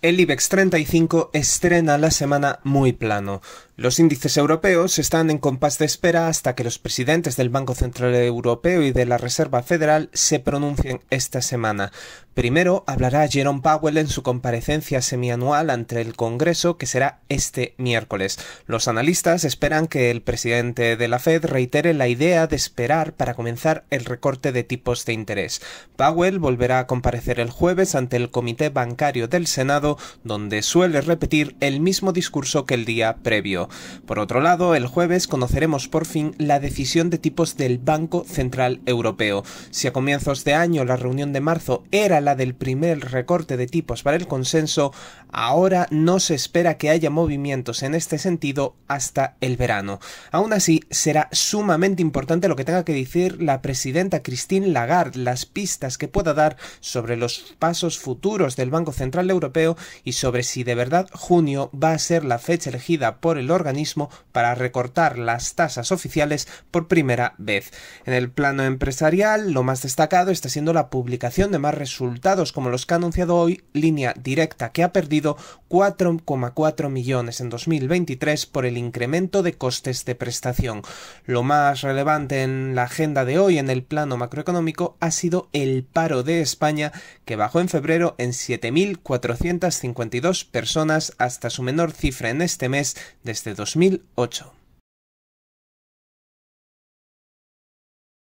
El IBEX 35 estrena la semana muy plano. Los índices europeos están en compás de espera hasta que los presidentes del Banco Central Europeo y de la Reserva Federal se pronuncien esta semana. Primero hablará Jerome Powell en su comparecencia semianual ante el Congreso, que será este miércoles. Los analistas esperan que el presidente de la Fed reitere la idea de esperar para comenzar el recorte de tipos de interés. Powell volverá a comparecer el jueves ante el Comité Bancario del Senado, donde suele repetir el mismo discurso que el día previo. Por otro lado, el jueves conoceremos por fin la decisión de tipos del Banco Central Europeo. Si a comienzos de año la reunión de marzo era la del primer recorte de tipos para el consenso, ahora no se espera que haya movimientos en este sentido hasta el verano. Aún así, será sumamente importante lo que tenga que decir la presidenta Christine Lagarde, las pistas que pueda dar sobre los pasos futuros del Banco Central Europeo y sobre si de verdad junio va a ser la fecha elegida por el organismo para recortar las tasas oficiales por primera vez. En el plano empresarial, lo más destacado está siendo la publicación de más resultados como los que ha anunciado hoy Línea Directa, que ha perdido 4,4 millones en 2023 por el incremento de costes de prestación. Lo más relevante en la agenda de hoy en el plano macroeconómico ha sido el paro de España, que bajó en febrero en 7.452 personas hasta su menor cifra en este mes desde de 2008.